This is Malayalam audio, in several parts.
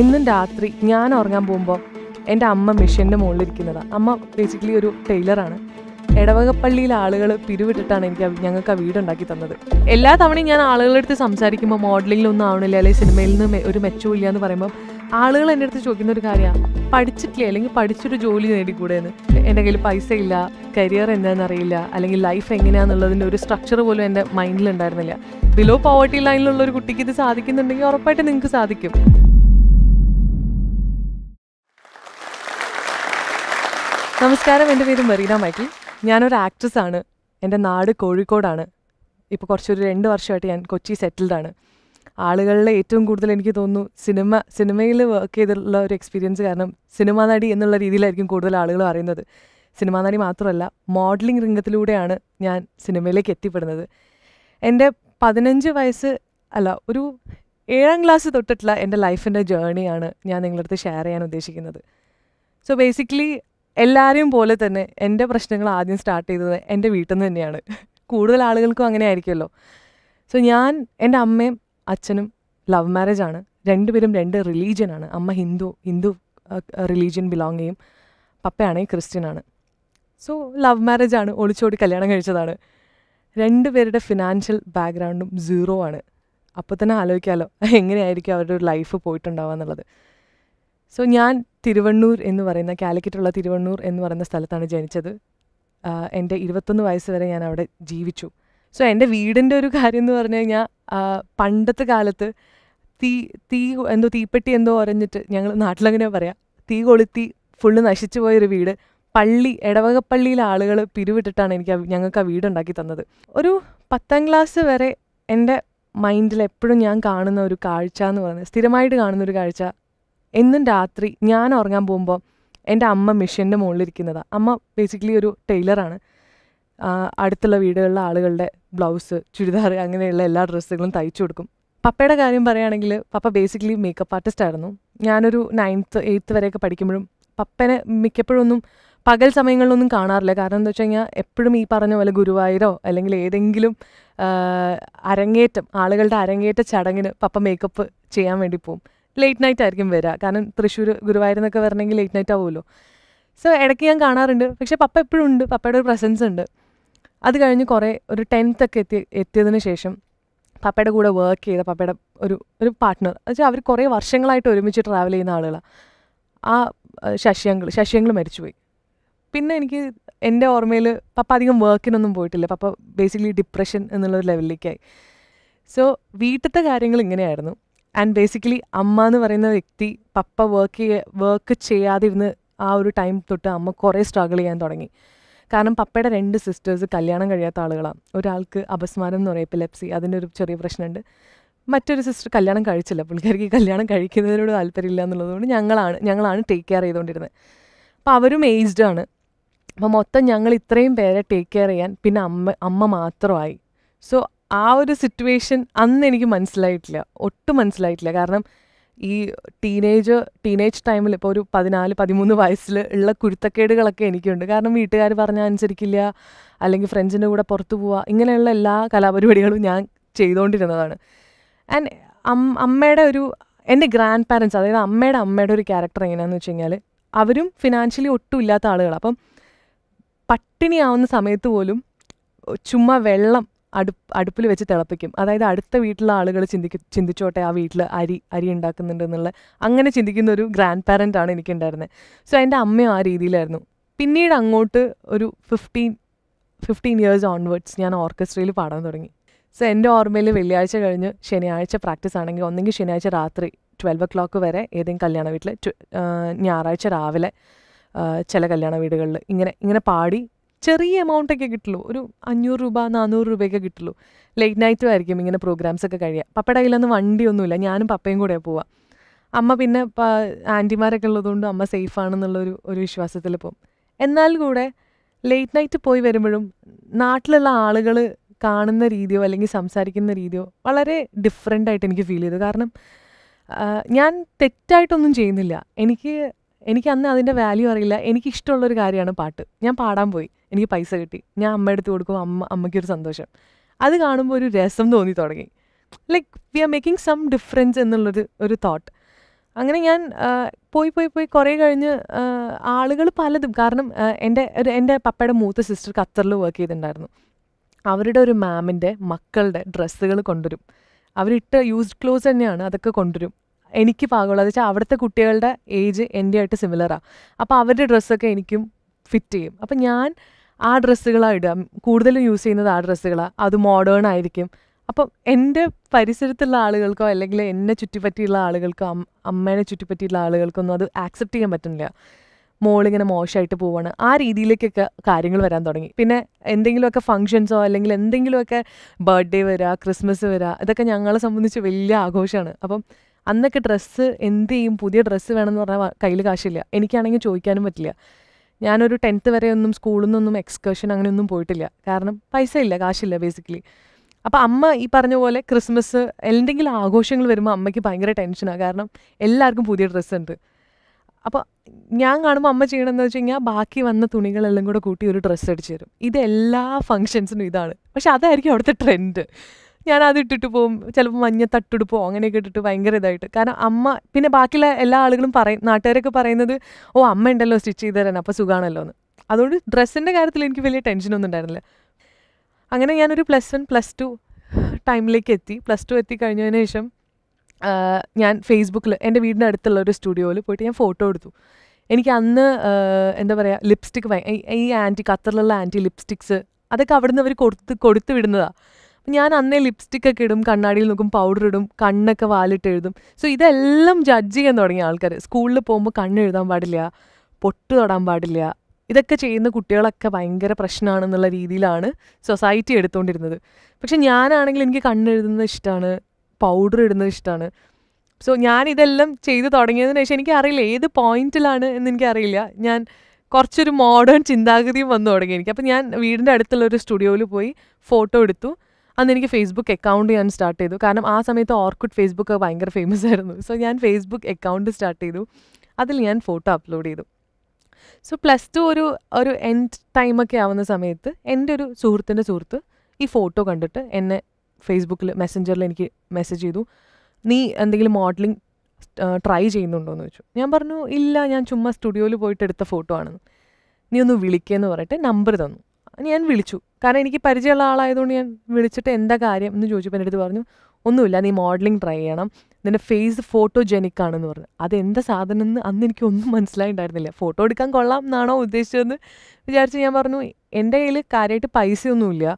എന്നും രാത്രി ഞാൻ ഉറങ്ങാൻ പോകുമ്പോൾ എൻ്റെ അമ്മ മെഷീൻ്റെ മുകളിലിരിക്കുന്നതാണ് അമ്മ ബേസിക്കലി ഒരു ടൈലറാണ് ഇടവകപ്പള്ളിയിലെ ആളുകൾ പിരിവിട്ടിട്ടാണ് എനിക്ക് ഞങ്ങൾക്ക് ആ വീടുണ്ടാക്കി തന്നത് എല്ലാ തവണയും ഞാൻ ആളുകളുടെ അടുത്ത് സംസാരിക്കുമ്പോൾ മോഡലിങ്ങിലൊന്നും ആവണില്ല അല്ലെങ്കിൽ സിനിമയിൽ നിന്ന് ഒരു മെച്ചമില്ല എന്ന് പറയുമ്പോൾ ആളുകൾ എൻ്റെ അടുത്ത് ചോദിക്കുന്ന ഒരു കാര്യമാണ് പഠിച്ചിട്ടില്ല അല്ലെങ്കിൽ പഠിച്ചൊരു ജോലി നേടിക്കൂടെയെന്ന് എൻ്റെ കയ്യിൽ പൈസ ഇല്ല കരിയർ എന്താണെന്ന് അറിയില്ല അല്ലെങ്കിൽ ലൈഫ് എങ്ങനെയാണെന്നുള്ളതിൻ്റെ ഒരു സ്ട്രക്ചർ പോലും എൻ്റെ മൈൻഡിൽ ഉണ്ടായിരുന്നില്ല ബിലോ പോവർട്ടി ലൈനിലുള്ള ഒരു കുട്ടിക്ക് ഇത് സാധിക്കുന്നുണ്ടെങ്കിൽ ഉറപ്പായിട്ട് നിങ്ങൾക്ക് സാധിക്കും നമസ്കാരം എൻ്റെ പേര് മെറീന മൈക്കിൾ ഞാനൊരു ആക്ട്രസ് ആണ് എൻ്റെ നാട് കോഴിക്കോടാണ് ഇപ്പോൾ കുറച്ചൊരു രണ്ട് വർഷമായിട്ട് ഞാൻ കൊച്ചി സെറ്റിൽഡാണ് ആളുകളിലെ ഏറ്റവും കൂടുതൽ എനിക്ക് തോന്നുന്നു സിനിമ സിനിമയിൽ വർക്ക് ചെയ്തിട്ടുള്ള ഒരു എക്സ്പീരിയൻസ് കാരണം സിനിമാ നടി എന്നുള്ള രീതിയിലായിരിക്കും കൂടുതൽ ആളുകൾ അറിയുന്നത് സിനിമാ നടി മാത്രമല്ല മോഡലിംഗ് രംഗത്തിലൂടെയാണ് ഞാൻ സിനിമയിലേക്ക് എത്തിപ്പെടുന്നത് എൻ്റെ പതിനഞ്ച് വയസ്സ് അല്ല ഒരു ഏഴാം ക്ലാസ് തൊട്ടിട്ടുള്ള എൻ്റെ ലൈഫിൻ്റെ ജേണിയാണ് ഞാൻ അടുത്ത് ഷെയർ ചെയ്യാൻ ഉദ്ദേശിക്കുന്നത് സോ ബേസിക്കലി എല്ലാവരെയും പോലെ തന്നെ എൻ്റെ പ്രശ്നങ്ങൾ ആദ്യം സ്റ്റാർട്ട് ചെയ്തത് എൻ്റെ വീട്ടിൽ നിന്ന് തന്നെയാണ് കൂടുതൽ ആളുകൾക്കും അങ്ങനെ ആയിരിക്കുമല്ലോ സോ ഞാൻ എൻ്റെ അമ്മയും അച്ഛനും ലവ് മാരേജ് ആണ് രണ്ടുപേരും രണ്ട് റിലീജിയനാണ് അമ്മ ഹിന്ദു ഹിന്ദു റിലീജിയൻ ബിലോങ് ചെയ്യും പപ്പയാണെങ്കിൽ ക്രിസ്ത്യൻ ആണ് സോ ലവ് മാരേജ് ആണ് ഒളിച്ചോടി കല്യാണം കഴിച്ചതാണ് രണ്ടുപേരുടെ ഫിനാൻഷ്യൽ ബാക്ക്ഗ്രൗണ്ടും സീറോ ആണ് അപ്പോൾ തന്നെ ആലോചിക്കാമല്ലോ എങ്ങനെയായിരിക്കും അവരുടെ ലൈഫ് പോയിട്ടുണ്ടാവുക എന്നുള്ളത് സോ ഞാൻ തിരുവണ്ണൂർ എന്ന് പറയുന്ന കാലിക്കറ്റുള്ള തിരുവണ്ണൂർ എന്ന് പറയുന്ന സ്ഥലത്താണ് ജനിച്ചത് എൻ്റെ ഇരുപത്തൊന്ന് വയസ്സ് വരെ ഞാൻ അവിടെ ജീവിച്ചു സോ എൻ്റെ വീടിൻ്റെ ഒരു കാര്യം എന്ന് പറഞ്ഞു കഴിഞ്ഞാൽ പണ്ടത്തെ കാലത്ത് തീ തീ എന്തോ തീപ്പെട്ടി എന്തോ ഒരഞ്ഞിട്ട് ഞങ്ങൾ നാട്ടിലങ്ങനെ പറയാം തീ കൊളുത്തി ഫുള്ള് നശിച്ചു പോയൊരു വീട് പള്ളി ഇടവകപ്പള്ളിയിലെ ആളുകൾ പിരിവിട്ടിട്ടാണ് എനിക്ക് ഞങ്ങൾക്ക് ആ വീടുണ്ടാക്കി തന്നത് ഒരു പത്താം ക്ലാസ് വരെ എൻ്റെ മൈൻഡിൽ എപ്പോഴും ഞാൻ കാണുന്ന ഒരു കാഴ്ച എന്ന് പറയുന്നത് സ്ഥിരമായിട്ട് കാണുന്ന ഒരു കാഴ്ച എന്നും രാത്രി ഞാൻ ഉറങ്ങാൻ പോകുമ്പോൾ എൻ്റെ അമ്മ മെഷീൻ്റെ മുകളിലിരിക്കുന്നതാണ് അമ്മ ബേസിക്കലി ഒരു ടൈലറാണ് അടുത്തുള്ള വീടുകളിലെ ആളുകളുടെ ബ്ലൗസ് ചുരിദാർ അങ്ങനെയുള്ള എല്ലാ ഡ്രസ്സുകളും തയ്ച്ചു കൊടുക്കും പപ്പയുടെ കാര്യം പറയുകയാണെങ്കിൽ പപ്പ ബേസിക്കലി മേക്കപ്പ് ആർട്ടിസ്റ്റ് ആയിരുന്നു ഞാനൊരു നയൻത്ത് എയ്ത്ത് വരെയൊക്കെ പഠിക്കുമ്പോഴും പപ്പനെ ഒന്നും പകൽ സമയങ്ങളിലൊന്നും കാണാറില്ല കാരണം എന്താ വെച്ച് കഴിഞ്ഞാൽ എപ്പോഴും ഈ പറഞ്ഞ പോലെ ഗുരുവായൂരോ അല്ലെങ്കിൽ ഏതെങ്കിലും അരങ്ങേറ്റം ആളുകളുടെ അരങ്ങേറ്റ ചടങ്ങിന് പപ്പ മേക്കപ്പ് ചെയ്യാൻ വേണ്ടി പോകും ലേറ്റ് നൈറ്റ് ആയിരിക്കും വരിക കാരണം തൃശ്ശൂർ ഗുരുവായൂർ എന്നൊക്കെ വരണമെങ്കിൽ ലേറ്റ് നൈറ്റ് ആവുമല്ലോ സോ ഇടയ്ക്ക് ഞാൻ കാണാറുണ്ട് പക്ഷേ പപ്പ എപ്പോഴും ഉണ്ട് പപ്പയുടെ ഒരു പ്രസൻസ് ഉണ്ട് അത് കഴിഞ്ഞ് കുറേ ഒരു ടെൻത്ത് ഒക്കെ എത്തി എത്തിയതിന് ശേഷം പപ്പയുടെ കൂടെ വർക്ക് ചെയ്ത പപ്പയുടെ ഒരു ഒരു പാർട്ട്ണർ എന്ന് വെച്ചാൽ അവർ കുറേ വർഷങ്ങളായിട്ട് ഒരുമിച്ച് ട്രാവൽ ചെയ്യുന്ന ആളുകളാണ് ആ ശശ്യങ്ങൾ ശശ്യങ്ങൾ മരിച്ചുപോയി പിന്നെ എനിക്ക് എൻ്റെ ഓർമ്മയിൽ പപ്പ അധികം വർക്കിനൊന്നും പോയിട്ടില്ല പപ്പ ബേസിക്കലി ഡിപ്രഷൻ എന്നുള്ള ഒരു ലെവലിലേക്കായി സോ വീട്ടിലത്തെ കാര്യങ്ങൾ ഇങ്ങനെയായിരുന്നു ആൻഡ് ബേസിക്കലി അമ്മ എന്ന് പറയുന്ന വ്യക്തി പപ്പ വർക്ക് ചെയ്യ വർക്ക് ഇരുന്ന് ആ ഒരു ടൈം തൊട്ട് അമ്മ കുറേ സ്ട്രഗിൾ ചെയ്യാൻ തുടങ്ങി കാരണം പപ്പയുടെ രണ്ട് സിസ്റ്റേഴ്സ് കല്യാണം കഴിയാത്ത ആളുകളാണ് ഒരാൾക്ക് അപസ്മാരം എന്ന് പറയും എപ്പിലെപ്സി അതിൻ്റെ ഒരു ചെറിയ പ്രശ്നമുണ്ട് മറ്റൊരു സിസ്റ്റർ കല്യാണം കഴിച്ചില്ല പുള്ളിക്കാർക്ക് ഈ കല്യാണം കഴിക്കുന്നതിനോട് താല്പര്യമില്ല എന്നുള്ളതുകൊണ്ട് ഞങ്ങളാണ് ഞങ്ങളാണ് ടേക്ക് കെയർ ചെയ്തുകൊണ്ടിരുന്നത് അപ്പോൾ അവരും ഏജ്ഡ് ആണ് അപ്പോൾ മൊത്തം ഞങ്ങൾ ഇത്രയും പേരെ ടേക്ക് കെയർ ചെയ്യാൻ പിന്നെ അമ്മ അമ്മ മാത്രമായി സോ ആ ഒരു സിറ്റുവേഷൻ അന്ന് എനിക്ക് മനസ്സിലായിട്ടില്ല ഒട്ടും മനസ്സിലായിട്ടില്ല കാരണം ഈ ടീനേജ് ടീനേജ് ടൈമിൽ ഇപ്പോൾ ഒരു പതിനാല് പതിമൂന്ന് വയസ്സിൽ ഉള്ള കുരുത്തക്കേടുകളൊക്കെ എനിക്കുണ്ട് കാരണം വീട്ടുകാർ പറഞ്ഞാൽ അനുസരിക്കില്ല അല്ലെങ്കിൽ ഫ്രണ്ട്സിൻ്റെ കൂടെ പുറത്തു പോവുക ഇങ്ങനെയുള്ള എല്ലാ കലാപരിപാടികളും ഞാൻ ചെയ്തുകൊണ്ടിരുന്നതാണ് ആൻഡ് അമ്മയുടെ ഒരു എൻ്റെ ഗ്രാൻഡ് പാരൻസ് അതായത് അമ്മയുടെ അമ്മയുടെ ഒരു ക്യാരക്ടർ എങ്ങനെയാണെന്ന് വെച്ച് കഴിഞ്ഞാൽ അവരും ഫിനാൻഷ്യലി ഒട്ടും ഇല്ലാത്ത ആളുകളാണ് അപ്പം പട്ടിണിയാവുന്ന സമയത്ത് പോലും ചുമ്മാ വെള്ളം അടുപ്പ് അടുപ്പിൽ വെച്ച് തിളപ്പിക്കും അതായത് അടുത്ത വീട്ടിലെ ആളുകൾ ചിന്തി ചിന്തിച്ചോട്ടെ ആ വീട്ടിൽ അരി അരി ഉണ്ടാക്കുന്നുണ്ട് എന്നുള്ള അങ്ങനെ ചിന്തിക്കുന്ന ഒരു ഗ്രാൻഡ് പാരൻ്റാണ് എനിക്കുണ്ടായിരുന്നത് സോ എൻ്റെ അമ്മയും ആ രീതിയിലായിരുന്നു പിന്നീട് അങ്ങോട്ട് ഒരു ഫിഫ്റ്റീൻ ഫിഫ്റ്റീൻ ഇയേഴ്സ് ഓൺവേർഡ്സ് ഞാൻ ഓർക്കസ്ട്രയിൽ പാടാൻ തുടങ്ങി സോ എൻ്റെ ഓർമ്മയിൽ വെള്ളിയാഴ്ച കഴിഞ്ഞ് ശനിയാഴ്ച പ്രാക്ടീസ് ആണെങ്കിൽ ഒന്നെങ്കിൽ ശനിയാഴ്ച രാത്രി ട്വൽവ് ഒ ക്ലോക്ക് വരെ ഏതെങ്കിലും കല്യാണ വീട്ടിൽ ഞായറാഴ്ച രാവിലെ ചില കല്യാണ വീടുകളിൽ ഇങ്ങനെ ഇങ്ങനെ പാടി ചെറിയ എമൗണ്ടൊക്കെ കിട്ടുള്ളൂ ഒരു അഞ്ഞൂറ് രൂപ നാനൂറ് രൂപയൊക്കെ കിട്ടുള്ളൂ ലേറ്റ് നൈറ്റും ആയിരിക്കും ഇങ്ങനെ പ്രോഗ്രാംസ് ഒക്കെ കഴിയുക പപ്പയുടെ കയ്യിലൊന്നും വണ്ടിയൊന്നുമില്ല ഞാനും പപ്പയും കൂടെ പോവുക അമ്മ പിന്നെ ആൻറ്റിമാരൊക്കെ ഉള്ളതുകൊണ്ട് അമ്മ സേഫ് ആണെന്നുള്ളൊരു ഒരു വിശ്വാസത്തിൽ പോകും എന്നാൽ കൂടെ ലേറ്റ് നൈറ്റ് പോയി വരുമ്പോഴും നാട്ടിലുള്ള ആളുകൾ കാണുന്ന രീതിയോ അല്ലെങ്കിൽ സംസാരിക്കുന്ന രീതിയോ വളരെ ഡിഫറെൻ്റ് ആയിട്ട് എനിക്ക് ഫീൽ ചെയ്തു കാരണം ഞാൻ തെറ്റായിട്ടൊന്നും ചെയ്യുന്നില്ല എനിക്ക് എനിക്ക് അന്ന് അതിൻ്റെ വാല്യൂ അറിയില്ല എനിക്ക് ഇഷ്ടമുള്ളൊരു കാര്യമാണ് പാട്ട് ഞാൻ പാടാൻ പോയി എനിക്ക് പൈസ കിട്ടി ഞാൻ അമ്മ എടുത്ത് കൊടുക്കും അമ്മ അമ്മയ്ക്കൊരു സന്തോഷം അത് കാണുമ്പോൾ ഒരു രസം തോന്നി തുടങ്ങി like we are making some difference എന്നുള്ളൊരു ഒരു തോട്ട് അങ്ങനെ ഞാൻ പോയി പോയി പോയി കുറേ കഴിഞ്ഞ് ആളുകൾ പലതും കാരണം എൻ്റെ ഒരു എൻ്റെ പപ്പയുടെ മൂത്ത സിസ്റ്റർ ഖത്തറിൽ വർക്ക് ചെയ്തിട്ടുണ്ടായിരുന്നു അവരുടെ ഒരു മാമിൻ്റെ മക്കളുടെ ഡ്രസ്സുകൾ കൊണ്ടുവരും അവരിട്ട യൂസ്ഡ് ക്ലോസ് തന്നെയാണ് അതൊക്കെ കൊണ്ടുവരും എനിക്ക് പാകമുള്ളത് വെച്ചാൽ അവിടുത്തെ കുട്ടികളുടെ ഏജ് എൻ്റെ ആയിട്ട് സിമിലറാണ് അപ്പോൾ അവരുടെ ഡ്രസ്സൊക്കെ എനിക്കും ഫിറ്റ് ചെയ്യും അപ്പം ഞാൻ ആ ഡ്രസ്സുകളാണ് ഇടുക കൂടുതലും യൂസ് ചെയ്യുന്നത് ആ ഡ്രസ്സുകളാണ് അത് മോഡേൺ ആയിരിക്കും അപ്പം എൻ്റെ പരിസരത്തുള്ള ആളുകൾക്കോ അല്ലെങ്കിൽ എന്നെ ചുറ്റിപ്പറ്റിയുള്ള ആളുകൾക്കോ അമ്മേനെ ചുറ്റിപ്പറ്റിയുള്ള ആളുകൾക്കൊന്നും അത് ആക്സെപ്റ്റ് ചെയ്യാൻ പറ്റുന്നില്ല മോളിങ്ങനെ മോശമായിട്ട് പോവാണ് ആ രീതിയിലേക്കൊക്കെ കാര്യങ്ങൾ വരാൻ തുടങ്ങി പിന്നെ എന്തെങ്കിലുമൊക്കെ ഫങ്ഷൻസോ അല്ലെങ്കിൽ എന്തെങ്കിലുമൊക്കെ ബർത്ത്ഡേ വരിക ക്രിസ്മസ് വരിക ഇതൊക്കെ ഞങ്ങളെ സംബന്ധിച്ച് വലിയ ആഘോഷമാണ് അപ്പം അന്നൊക്കെ ഡ്രസ്സ് എന്ത് ചെയ്യും പുതിയ ഡ്രസ്സ് വേണമെന്ന് പറഞ്ഞാൽ കയ്യിൽ കാശില്ല എനിക്കാണെങ്കിൽ ചോദിക്കാനും പറ്റില്ല ഞാനൊരു ടെൻത്ത് വരെ ഒന്നും സ്കൂളിൽ നിന്നൊന്നും എക്സ്കർഷൻ അങ്ങനെയൊന്നും പോയിട്ടില്ല കാരണം പൈസ ഇല്ല കാശില്ല ബേസിക്കലി അപ്പോൾ അമ്മ ഈ പറഞ്ഞ പോലെ ക്രിസ്മസ് എന്തെങ്കിലും ആഘോഷങ്ങൾ വരുമ്പോൾ അമ്മയ്ക്ക് ഭയങ്കര ടെൻഷനാണ് കാരണം എല്ലാവർക്കും പുതിയ ഡ്രസ്സ് ഉണ്ട് അപ്പോൾ ഞാൻ കാണുമ്പോൾ അമ്മ ചെയ്യണമെന്ന് വെച്ച് കഴിഞ്ഞാൽ ബാക്കി വന്ന തുണികളെല്ലാം കൂടെ കൂട്ടി ഒരു ഡ്രസ്സ് അടിച്ചു തരും ഇത് എല്ലാ ഫങ്ഷൻസിനും ഇതാണ് പക്ഷെ അതായിരിക്കും അവിടുത്തെ ട്രെൻഡ് ഞാൻ അത് ഇട്ടിട്ട് പോകും ചിലപ്പോൾ മഞ്ഞ തട്ടെടുപ്പോ അങ്ങനെയൊക്കെ ഇട്ടിട്ട് ഭയങ്കര ഇതായിട്ട് കാരണം അമ്മ പിന്നെ ബാക്കിയുള്ള എല്ലാ ആളുകളും പറയും നാട്ടുകാരൊക്കെ പറയുന്നത് ഓ അമ്മ ഉണ്ടല്ലോ സ്റ്റിച്ച് ചെയ്ത് തരാൻ അപ്പോൾ സുഖമാണല്ലോ എന്ന് അതുകൊണ്ട് ഡ്രസ്സിൻ്റെ കാര്യത്തിൽ എനിക്ക് വലിയ ടെൻഷനൊന്നും ഉണ്ടായിരുന്നില്ല അങ്ങനെ ഞാനൊരു പ്ലസ് വൺ പ്ലസ് ടു ടൈമിലേക്ക് എത്തി പ്ലസ് ടു എത്തി കഴിഞ്ഞതിന് ശേഷം ഞാൻ ഫേസ്ബുക്കിൽ എൻ്റെ വീടിൻ്റെ അടുത്തുള്ള ഒരു സ്റ്റുഡിയോയിൽ പോയിട്ട് ഞാൻ ഫോട്ടോ എടുത്തു എനിക്ക് അന്ന് എന്താ പറയുക ലിപ്സ്റ്റിക് ഈ ആൻറ്റി ഖത്തറിലുള്ള ആൻറ്റി ലിപ്സ്റ്റിക്സ് അതൊക്കെ അവിടുന്ന് അവർ കൊടുത്ത് കൊടുത്തു വിടുന്നതാണ് ഞാൻ അന്നേ ലിപ്സ്റ്റിക് ഒക്കെ ഇടും കണ്ണാടിയിൽ നോക്കും പൗഡർ ഇടും കണ്ണൊക്കെ വാലിട്ട് എഴുതും സോ ഇതെല്ലാം ജഡ്ജ് ചെയ്യാൻ തുടങ്ങിയ ആൾക്കാർ സ്കൂളിൽ പോകുമ്പോൾ കണ്ണ് എഴുതാൻ പാടില്ല പൊട്ട് തൊടാൻ പാടില്ല ഇതൊക്കെ ചെയ്യുന്ന കുട്ടികളൊക്കെ ഭയങ്കര പ്രശ്നമാണെന്നുള്ള രീതിയിലാണ് സൊസൈറ്റി എടുത്തുകൊണ്ടിരുന്നത് പക്ഷെ ഞാനാണെങ്കിൽ എനിക്ക് കണ്ണെഴുതുന്നത് ഇഷ്ടമാണ് പൗഡർ ഇടുന്നത് ഇഷ്ടമാണ് സോ ഞാൻ ഇതെല്ലാം ചെയ്തു തുടങ്ങിയതിന് ശേഷം എനിക്കറിയില്ല ഏത് പോയിന്റിലാണ് എന്ന് എനിക്കറിയില്ല ഞാൻ കുറച്ചൊരു മോഡേൺ ചിന്താഗതിയും വന്നു തുടങ്ങി എനിക്ക് അപ്പോൾ ഞാൻ വീടിൻ്റെ അടുത്തുള്ള ഒരു സ്റ്റുഡിയോയിൽ പോയി ഫോട്ടോ എടുത്തു അന്ന് എനിക്ക് ഫേസ്ബുക്ക് അക്കൗണ്ട് ഞാൻ സ്റ്റാർട്ട് ചെയ്തു കാരണം ആ സമയത്ത് ഓർക്കുഡ് ഫേസ്ബുക്ക് ഭയങ്കര ഫേമസ് ആയിരുന്നു സോ ഞാൻ ഫേസ്ബുക്ക് അക്കൗണ്ട് സ്റ്റാർട്ട് ചെയ്തു അതിൽ ഞാൻ ഫോട്ടോ അപ്ലോഡ് ചെയ്തു സോ പ്ലസ് ടു ഒരു ഒരു എൻഡ് ടൈമൊക്കെ ആവുന്ന സമയത്ത് എൻ്റെ ഒരു സുഹൃത്തിൻ്റെ സുഹൃത്ത് ഈ ഫോട്ടോ കണ്ടിട്ട് എന്നെ ഫേസ്ബുക്കിൽ മെസ്സഞ്ചറിൽ എനിക്ക് മെസ്സേജ് ചെയ്തു നീ എന്തെങ്കിലും മോഡലിംഗ് ട്രൈ ചെയ്യുന്നുണ്ടോയെന്ന് എന്ന് ചോദിച്ചു ഞാൻ പറഞ്ഞു ഇല്ല ഞാൻ ചുമ്മാ സ്റ്റുഡിയോയിൽ പോയിട്ട് എടുത്ത ഫോട്ടോ ആണെന്ന് നീ ഒന്ന് വിളിക്കുകയെന്ന് പറഞ്ഞിട്ട് നമ്പർ തന്നു ഞാൻ വിളിച്ചു കാരണം എനിക്ക് പരിചയമുള്ള ആളായതുകൊണ്ട് ഞാൻ വിളിച്ചിട്ട് എന്താ കാര്യം എന്ന് ചോദിച്ചപ്പോൾ എൻ്റെ അടുത്ത് പറഞ്ഞു ഒന്നുമില്ല നീ മോഡലിംഗ് ട്രൈ ചെയ്യണം നിൻ്റെ ഫേസ് ഫോട്ടോജെനിക് ആണെന്ന് പറഞ്ഞു അതെന്താ സാധനം എന്ന് അന്ന് എനിക്കൊന്നും മനസ്സിലായിട്ടുണ്ടായിരുന്നില്ല ഫോട്ടോ എടുക്കാൻ കൊള്ളാം എന്നാണോ ഉദ്ദേശിച്ചതെന്ന് വിചാരിച്ച് ഞാൻ പറഞ്ഞു എൻ്റെ കയ്യിൽ കാര്യമായിട്ട് പൈസയൊന്നുമില്ല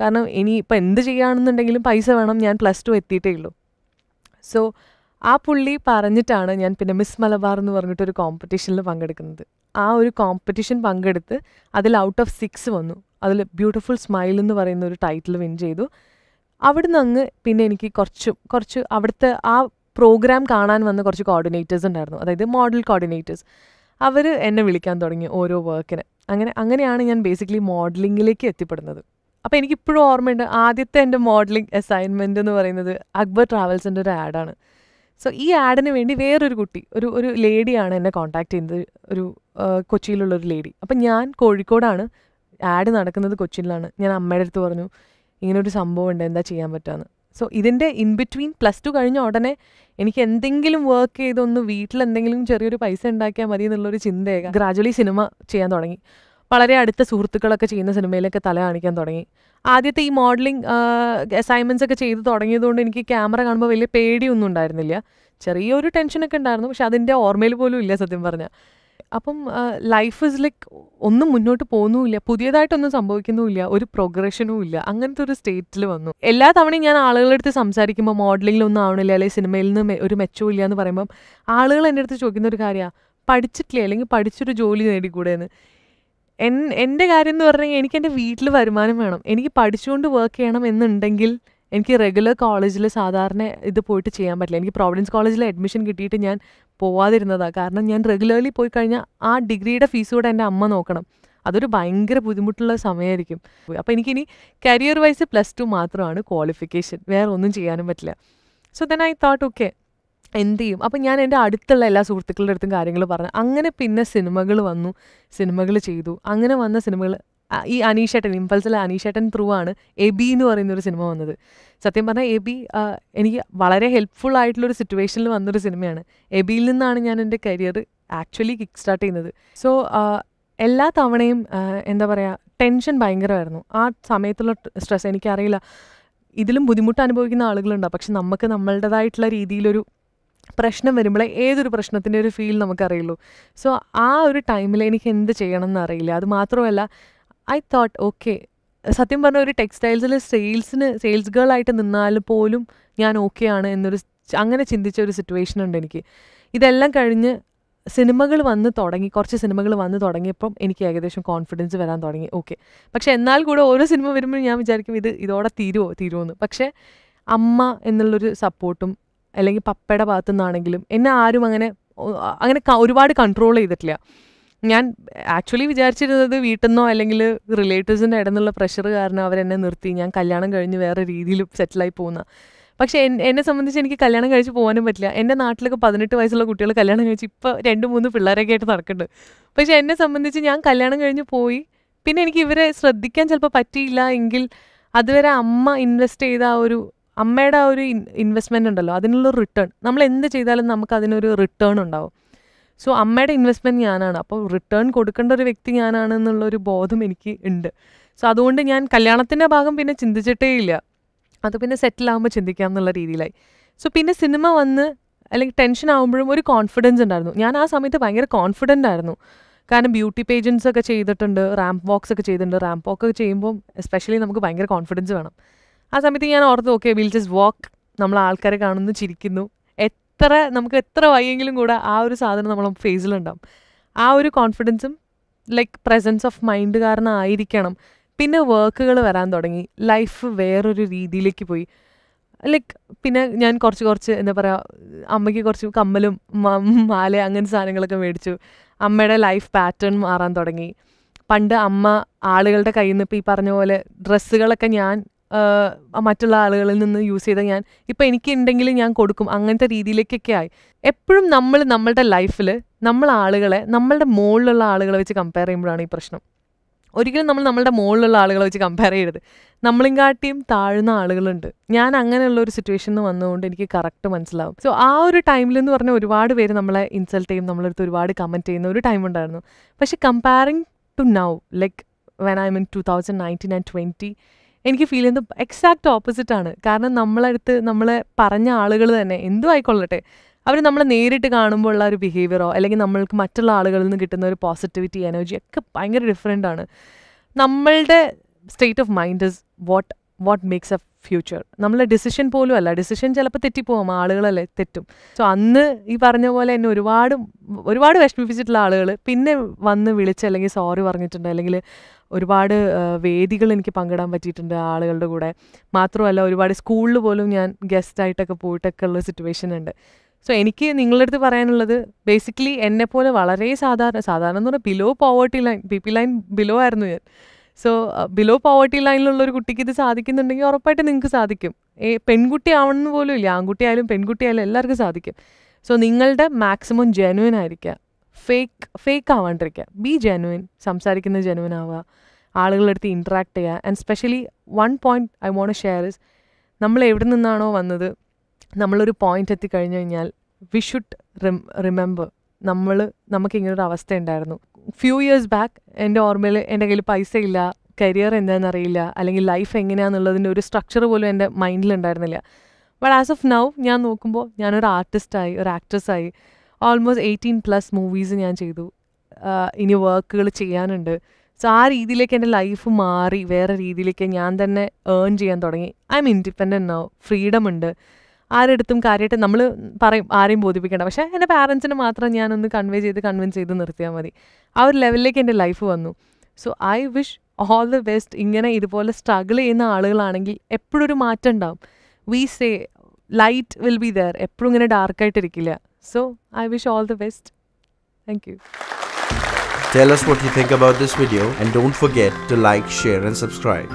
കാരണം ഇനി ഇപ്പം എന്ത് ചെയ്യുകയാണെന്നുണ്ടെങ്കിലും പൈസ വേണം ഞാൻ പ്ലസ് ടു എത്തിയിട്ടേ ഉള്ളൂ സോ ആ പുള്ളി പറഞ്ഞിട്ടാണ് ഞാൻ പിന്നെ മിസ് മലബാർ എന്ന് പറഞ്ഞിട്ടൊരു കോമ്പറ്റീഷനിൽ പങ്കെടുക്കുന്നത് ആ ഒരു കോമ്പറ്റീഷൻ പങ്കെടുത്ത് അതിൽ ഔട്ട് ഓഫ് സിക്സ് വന്നു അതിൽ ബ്യൂട്ടിഫുൾ സ്മൈൽ എന്ന് പറയുന്ന ഒരു ടൈറ്റിൽ വിൻ ചെയ്തു അവിടുന്ന് അങ്ങ് പിന്നെ എനിക്ക് കുറച്ച് കുറച്ച് അവിടുത്തെ ആ പ്രോഗ്രാം കാണാൻ വന്ന കുറച്ച് കോർഡിനേറ്റേഴ്സ് ഉണ്ടായിരുന്നു അതായത് മോഡൽ കോർഡിനേറ്റേഴ്സ് അവർ എന്നെ വിളിക്കാൻ തുടങ്ങി ഓരോ വർക്കിന് അങ്ങനെ അങ്ങനെയാണ് ഞാൻ ബേസിക്കലി മോഡലിങ്ങിലേക്ക് എത്തിപ്പെടുന്നത് അപ്പോൾ എനിക്കിപ്പോഴും ഓർമ്മയുണ്ട് ആദ്യത്തെ എൻ്റെ മോഡലിംഗ് അസൈൻമെൻ്റ് എന്ന് പറയുന്നത് അക്ബർ ട്രാവൽസിൻ്റെ ഒരു ആഡാണ് സോ ഈ ആഡിന് വേണ്ടി വേറൊരു കുട്ടി ഒരു ഒരു ലേഡിയാണ് എന്നെ കോൺടാക്ട് ചെയ്യുന്നത് ഒരു കൊച്ചിയിലുള്ള ഒരു ലേഡി അപ്പം ഞാൻ കോഴിക്കോടാണ് ആഡ് നടക്കുന്നത് കൊച്ചിയിലാണ് ഞാൻ അമ്മയുടെ അടുത്ത് പറഞ്ഞു ഇങ്ങനൊരു സംഭവം ഉണ്ട് എന്താ ചെയ്യാൻ പറ്റുമെന്ന് സോ ഇതിൻ്റെ ഇൻ ബിറ്റ്വീൻ പ്ലസ് ടു കഴിഞ്ഞ ഉടനെ എനിക്ക് എന്തെങ്കിലും വർക്ക് ചെയ്തൊന്ന് വീട്ടിൽ എന്തെങ്കിലും ചെറിയൊരു പൈസ ഉണ്ടാക്കിയാൽ മതി എന്നുള്ളൊരു ചിന്തയൊക്കെ ഗ്രാജുവലി സിനിമ ചെയ്യാൻ തുടങ്ങി വളരെ അടുത്ത സുഹൃത്തുക്കളൊക്കെ ചെയ്യുന്ന സിനിമയിലൊക്കെ തല കാണിക്കാൻ തുടങ്ങി ആദ്യത്തെ ഈ മോഡലിംഗ് അസൈൻമെൻറ്റ്സ് ഒക്കെ ചെയ്ത് തുടങ്ങിയതുകൊണ്ട് എനിക്ക് ക്യാമറ കാണുമ്പോൾ വലിയ പേടിയൊന്നും ഉണ്ടായിരുന്നില്ല ചെറിയൊരു ടെൻഷനൊക്കെ ഉണ്ടായിരുന്നു പക്ഷെ അതിൻ്റെ ഓർമ്മയിൽ പോലും ഇല്ല സത്യം പറഞ്ഞാൽ അപ്പം ലൈഫ് ഇസ് ലൈക്ക് ഒന്നും മുന്നോട്ട് പോകുന്നുമില്ല പുതിയതായിട്ടൊന്നും സംഭവിക്കുന്നുമില്ല ഒരു പ്രോഗ്രഷനും ഇല്ല അങ്ങനത്തെ ഒരു സ്റ്റേറ്റിൽ വന്നു എല്ലാ തവണയും ഞാൻ ആളുകളുടെ അടുത്ത് സംസാരിക്കുമ്പോൾ മോഡലിങ്ങിലൊന്നും ആവണില്ല അല്ലെങ്കിൽ സിനിമയിൽ നിന്ന് ഒരു ഇല്ല എന്ന് പറയുമ്പം ആളുകൾ എൻ്റെ അടുത്ത് ചോദിക്കുന്ന ഒരു കാര്യമാണ് പഠിച്ചിട്ടില്ലേ അല്ലെങ്കിൽ പഠിച്ചൊരു ജോലി നേടിക്കൂടെയെന്ന് എൻ എൻ്റെ കാര്യം എന്ന് പറഞ്ഞാൽ എനിക്ക് എൻ്റെ വീട്ടിൽ വരുമാനം വേണം എനിക്ക് പഠിച്ചുകൊണ്ട് വർക്ക് ചെയ്യണം എന്നുണ്ടെങ്കിൽ എനിക്ക് റെഗുലർ കോളേജിൽ സാധാരണ ഇത് പോയിട്ട് ചെയ്യാൻ പറ്റില്ല എനിക്ക് പ്രോവിഡൻസ് കോളേജിൽ അഡ്മിഷൻ കിട്ടിയിട്ട് ഞാൻ പോവാതിരുന്നതാണ് കാരണം ഞാൻ റെഗുലർലി പോയി കഴിഞ്ഞാൽ ആ ഡിഗ്രിയുടെ ഫീസ് കൂടെ എൻ്റെ അമ്മ നോക്കണം അതൊരു ഭയങ്കര ബുദ്ധിമുട്ടുള്ള സമയമായിരിക്കും അപ്പോൾ എനിക്കിനി കരിയർ വൈസ് പ്ലസ് ടു മാത്രമാണ് ക്വാളിഫിക്കേഷൻ വേറെ ഒന്നും ചെയ്യാനും പറ്റില്ല so then I thought okay എന്ത് ചെയ്യും അപ്പം ഞാൻ എൻ്റെ അടുത്തുള്ള എല്ലാ സുഹൃത്തുക്കളുടെ അടുത്തും കാര്യങ്ങൾ പറഞ്ഞു അങ്ങനെ പിന്നെ സിനിമകൾ വന്നു സിനിമകൾ ചെയ്തു അങ്ങനെ വന്ന സിനിമകൾ ഈ അനീഷേട്ടൻ ഇമ്പൾസിലെ അനീഷേട്ടൻ ത്രൂ ആണ് എ ബി എന്ന് പറയുന്ന ഒരു സിനിമ വന്നത് സത്യം പറഞ്ഞാൽ എ ബി എനിക്ക് വളരെ ഹെൽപ്ഫുൾ ആയിട്ടുള്ളൊരു സിറ്റുവേഷനിൽ വന്നൊരു സിനിമയാണ് എ ബിയിൽ നിന്നാണ് ഞാൻ എൻ്റെ കരിയർ ആക്ച്വലി കിക്ക് സ്റ്റാർട്ട് ചെയ്യുന്നത് സോ എല്ലാ തവണയും എന്താ പറയുക ടെൻഷൻ ഭയങ്കരമായിരുന്നു ആ സമയത്തുള്ള സ്ട്രെസ് എനിക്കറിയില്ല ഇതിലും ബുദ്ധിമുട്ട് അനുഭവിക്കുന്ന ആളുകളുണ്ടാവും പക്ഷെ നമുക്ക് നമ്മളുടേതായിട്ടുള്ള രീതിയിലൊരു പ്രശ്നം വരുമ്പോൾ ഏതൊരു പ്രശ്നത്തിൻ്റെ ഒരു ഫീൽ നമുക്കറിയുള്ളൂ സോ ആ ഒരു ടൈമിൽ എനിക്ക് എന്ത് ചെയ്യണം എന്നറിയില്ല അത് മാത്രമല്ല ഐ തോട്ട് ഓക്കെ സത്യം പറഞ്ഞ ഒരു ടെക്സ്റ്റൈൽസിൽ സെയിൽസിന് സെയിൽസ് ഗേൾ ആയിട്ട് നിന്നാൽ പോലും ഞാൻ ഓക്കെ ആണ് എന്നൊരു അങ്ങനെ ചിന്തിച്ച ഒരു സിറ്റുവേഷൻ ഉണ്ട് എനിക്ക് ഇതെല്ലാം കഴിഞ്ഞ് സിനിമകൾ വന്ന് തുടങ്ങി കുറച്ച് സിനിമകൾ വന്ന് തുടങ്ങിയപ്പം എനിക്ക് ഏകദേശം കോൺഫിഡൻസ് വരാൻ തുടങ്ങി ഓക്കെ പക്ഷേ എന്നാൽ കൂടെ ഓരോ സിനിമ വരുമ്പോഴും ഞാൻ വിചാരിക്കും ഇത് ഇതോടെ തീരുമോ തീരുമോ എന്ന് പക്ഷേ അമ്മ എന്നുള്ളൊരു സപ്പോർട്ടും അല്ലെങ്കിൽ പപ്പയുടെ ഭാഗത്തു നിന്നാണെങ്കിലും എന്നെ ആരും അങ്ങനെ അങ്ങനെ ഒരുപാട് കൺട്രോൾ ചെയ്തിട്ടില്ല ഞാൻ ആക്ച്വലി വിചാരിച്ചിരുന്നത് വീട്ടിൽ നിന്നോ അല്ലെങ്കിൽ റിലേറ്റീവ്സിൻ്റെ ഇടന്നുള്ള പ്രഷർ കാരണം അവരെന്നെ നിർത്തി ഞാൻ കല്യാണം കഴിഞ്ഞ് വേറെ രീതിയിൽ സെറ്റിലായി പോകുന്ന പക്ഷേ എന്നെ സംബന്ധിച്ച് എനിക്ക് കല്യാണം കഴിച്ച് പോകാനും പറ്റില്ല എൻ്റെ നാട്ടിലൊക്കെ പതിനെട്ട് വയസ്സുള്ള കുട്ടികൾ കല്യാണം കഴിച്ച് ഇപ്പോൾ രണ്ട് മൂന്ന് പിള്ളേരൊക്കെ ആയിട്ട് നടക്കുന്നുണ്ട് പക്ഷേ എന്നെ സംബന്ധിച്ച് ഞാൻ കല്യാണം കഴിഞ്ഞ് പോയി പിന്നെ എനിക്ക് ഇവരെ ശ്രദ്ധിക്കാൻ ചിലപ്പോൾ പറ്റിയില്ല എങ്കിൽ അതുവരെ അമ്മ ഇൻവെസ്റ്റ് ചെയ്ത ആ ഒരു അമ്മയുടെ ആ ഒരു ഇൻവെസ്റ്റ്മെൻ്റ് ഉണ്ടല്ലോ അതിനുള്ള റിട്ടേൺ നമ്മൾ എന്ത് ചെയ്താലും നമുക്ക് അതിനൊരു റിട്ടേൺ ഉണ്ടാവും സോ അമ്മയുടെ ഇൻവെസ്റ്റ്മെൻറ്റ് ഞാനാണ് അപ്പോൾ റിട്ടേൺ കൊടുക്കേണ്ട ഒരു വ്യക്തി ഞാനാണ് എന്നുള്ളൊരു ബോധം എനിക്ക് ഉണ്ട് സോ അതുകൊണ്ട് ഞാൻ കല്യാണത്തിൻ്റെ ഭാഗം പിന്നെ ചിന്തിച്ചിട്ടേ ഇല്ല അത് പിന്നെ സെറ്റിൽ ആകുമ്പോൾ ചിന്തിക്കാം എന്നുള്ള രീതിയിലായി സോ പിന്നെ സിനിമ വന്ന് അല്ലെങ്കിൽ ടെൻഷൻ ആകുമ്പോഴും ഒരു കോൺഫിഡൻസ് ഉണ്ടായിരുന്നു ഞാൻ ആ സമയത്ത് ഭയങ്കര കോൺഫിഡൻ്റ് ആയിരുന്നു കാരണം ബ്യൂട്ടി പേജൻസ് ഒക്കെ ചെയ്തിട്ടുണ്ട് റാമ്പ് വോക്സ് ഒക്കെ ചെയ്തിട്ടുണ്ട് റാമ്പ് വോക്ക് ഒക്കെ ചെയ്യുമ്പോൾ എസ്പെഷ്യലി നമുക്ക് ഭയങ്കര കോൺഫിഡൻസ് വേണം ആ സമയത്ത് ഞാൻ ഓർത്ത് ഓക്കെ വിൽ ജസ്റ്റ് വാക്ക് നമ്മൾ ആൾക്കാരെ കാണുന്ന ചിരിക്കുന്നു എത്ര നമുക്ക് എത്ര വയ്യെങ്കിലും കൂടെ ആ ഒരു സാധനം നമ്മൾ ഫേസിലുണ്ടാവും ആ ഒരു കോൺഫിഡൻസും ലൈക്ക് പ്രസൻസ് ഓഫ് മൈൻഡ് കാരണം ആയിരിക്കണം പിന്നെ വർക്കുകൾ വരാൻ തുടങ്ങി ലൈഫ് വേറൊരു രീതിയിലേക്ക് പോയി ലൈക്ക് പിന്നെ ഞാൻ കുറച്ച് കുറച്ച് എന്താ പറയുക അമ്മയ്ക്ക് കുറച്ച് കമ്മലും മാല അങ്ങനത്തെ സാധനങ്ങളൊക്കെ മേടിച്ചു അമ്മയുടെ ലൈഫ് പാറ്റേൺ മാറാൻ തുടങ്ങി പണ്ട് അമ്മ ആളുകളുടെ കയ്യിൽ നിന്ന് ഇപ്പോൾ ഈ പറഞ്ഞ പോലെ ഡ്രസ്സുകളൊക്കെ ഞാൻ മറ്റുള്ള ആളുകളിൽ നിന്ന് യൂസ് ചെയ്ത ഞാൻ ഇപ്പം എനിക്ക് ഉണ്ടെങ്കിൽ ഞാൻ കൊടുക്കും അങ്ങനത്തെ രീതിയിലേക്കൊക്കെ ആയി എപ്പോഴും നമ്മൾ നമ്മളുടെ ലൈഫിൽ നമ്മൾ ആളുകളെ നമ്മളുടെ മുകളിലുള്ള ആളുകളെ വെച്ച് കമ്പയർ ചെയ്യുമ്പോഴാണ് ഈ പ്രശ്നം ഒരിക്കലും നമ്മൾ നമ്മളുടെ മുകളിലുള്ള ആളുകളെ വെച്ച് കമ്പയർ ചെയ്യരുത് നമ്മളും കാട്ടിയും താഴ്ന്ന ആളുകളുണ്ട് ഞാൻ അങ്ങനെയുള്ള ഒരു സിറ്റുവേഷനിൽ വന്നതുകൊണ്ട് എനിക്ക് കറക്റ്റ് മനസ്സിലാവും സോ ആ ഒരു ടൈമിൽ എന്ന് പറഞ്ഞാൽ ഒരുപാട് പേര് നമ്മളെ ഇൻസൾട്ട് ചെയ്യും നമ്മളെടുത്ത് ഒരുപാട് കമൻറ്റ് ചെയ്യുന്ന ഒരു ടൈം ഉണ്ടായിരുന്നു പക്ഷേ comparing to now like when I mean two thousand nineteen and twenty എനിക്ക് ഫീൽ ചെയ്യുന്നത് എക്സാക്റ്റ് ഓപ്പോസിറ്റ് ആണ് കാരണം നമ്മളടുത്ത് നമ്മളെ പറഞ്ഞ ആളുകൾ തന്നെ എന്തും ആയിക്കൊള്ളട്ടെ അവർ നമ്മളെ നേരിട്ട് കാണുമ്പോൾ ഉള്ള ഒരു ബിഹേവിയറോ അല്ലെങ്കിൽ നമ്മൾക്ക് മറ്റുള്ള ആളുകളിൽ നിന്ന് കിട്ടുന്ന ഒരു പോസിറ്റിവിറ്റി എനർജി ഒക്കെ ഭയങ്കര ഡിഫറെൻ്റ് ആണ് നമ്മളുടെ state of mind is what what makes a future നമ്മൾ ഡിസിഷൻ പോലും അല്ല ഡിസിഷൻ ചിലപ്പോൾ തെറ്റിപ്പോകും ആളുകളല്ലേ തെറ്റും സോ അന്ന് ഈ പറഞ്ഞ പോലെ എന്നെ ഒരുപാട് ഒരുപാട് വിഷമിപ്പിച്ചിട്ടുള്ള ആളുകൾ പിന്നെ വന്ന് വിളിച്ച് അല്ലെങ്കിൽ സോറി പറഞ്ഞിട്ടുണ്ട് അല്ലെങ്കിൽ ഒരുപാട് വേദികൾ എനിക്ക് പങ്കിടാൻ പറ്റിയിട്ടുണ്ട് ആളുകളുടെ കൂടെ മാത്രമല്ല ഒരുപാട് സ്കൂളിൽ പോലും ഞാൻ ഗസ്റ്റായിട്ടൊക്കെ പോയിട്ടൊക്കെ ഉള്ള സിറ്റുവേഷൻ ഉണ്ട് സോ എനിക്ക് നിങ്ങളുടെ അടുത്ത് പറയാനുള്ളത് ബേസിക്കലി എന്നെപ്പോലെ വളരെ സാധാരണ സാധാരണ എന്ന് പറഞ്ഞാൽ below poverty line P P line below ആയിരുന്നു ഞാൻ സോ ബിലോ പോവർട്ടി ലൈനിലുള്ള ഒരു കുട്ടിക്ക് ഇത് സാധിക്കുന്നുണ്ടെങ്കിൽ ഉറപ്പായിട്ട് നിങ്ങൾക്ക് സാധിക്കും ഏ പെൺകുട്ടി ആവണമെന്ന് പോലും ഇല്ല ആൺകുട്ടി ആയാലും പെൺകുട്ടി ആയാലും എല്ലാവർക്കും സാധിക്കും സോ നിങ്ങളുടെ മാക്സിമം ജെനുവിൻ ആയിരിക്കുക ഫേക്ക് ഫേക്ക് ആവാണ്ടിരിക്കുക ബി ജെനുവിൻ സംസാരിക്കുന്ന ജെനുവിൻ ആവുക ആളുകളുടെ ഇൻട്രാക്ട് ചെയ്യുക and specially one point I want share is നമ്മൾ എവിടെ നിന്നാണോ വന്നത് നമ്മളൊരു പോയിന്റ് എത്തിക്കഴിഞ്ഞു കഴിഞ്ഞാൽ വി ഷുഡ് റിമെമ്പർ നമ്മൾ നമുക്ക് ഇങ്ങനൊരു അവസ്ഥ ഉണ്ടായിരുന്നു ഫ്യൂ ഇയേഴ്സ് ബാക്ക് എൻ്റെ ഓർമ്മയിൽ എൻ്റെ കയ്യിൽ പൈസ ഇല്ല കരിയർ എന്താണെന്നറിയില്ല അല്ലെങ്കിൽ ലൈഫ് എങ്ങനെയാണെന്നുള്ളതിൻ്റെ ഒരു സ്ട്രക്ചർ പോലും എൻ്റെ മൈൻഡിലുണ്ടായിരുന്നില്ല ബട്ട് ആസ് ഓഫ് നൗ ഞാൻ നോക്കുമ്പോൾ ഞാനൊരു ആർട്ടിസ്റ്റായി ഒരു ആക്ട്രസ്സായി ഓൾമോസ്റ്റ് എയ്റ്റീൻ പ്ലസ് മൂവീസ് ഞാൻ ചെയ്തു ഇനി വർക്കുകൾ ചെയ്യാനുണ്ട് സോ ആ രീതിയിലേക്ക് എൻ്റെ ലൈഫ് മാറി വേറെ രീതിയിലേക്ക് ഞാൻ തന്നെ ഏൺ ചെയ്യാൻ തുടങ്ങി I'm independent no freedom ഉണ്ട് ആരെടുത്തും കാര്യമായിട്ട് നമ്മൾ പറയും ആരെയും ബോധിപ്പിക്കേണ്ട പക്ഷേ എൻ്റെ പാരൻസിന് മാത്രം ഞാനൊന്ന് കൺവേ ചെയ്ത് കൺവിൻസ് ചെയ്ത് നിർത്തിയാൽ മതി ആ ഒരു ലെവലിലേക്ക് എൻ്റെ ലൈഫ് വന്നു so I wish all the best ഇങ്ങനെ ഇതുപോലെ സ്ട്രഗിൾ ചെയ്യുന്ന ആളുകളാണെങ്കിൽ എപ്പോഴും ഒരു മാറ്റം ഉണ്ടാവും we say light will be there എപ്പോഴും ഇങ്ങനെ ഡാർക്കായിട്ടിരിക്കില്ല so I wish all the best thank you Tell us what you think about this video and don't forget to like, share and subscribe.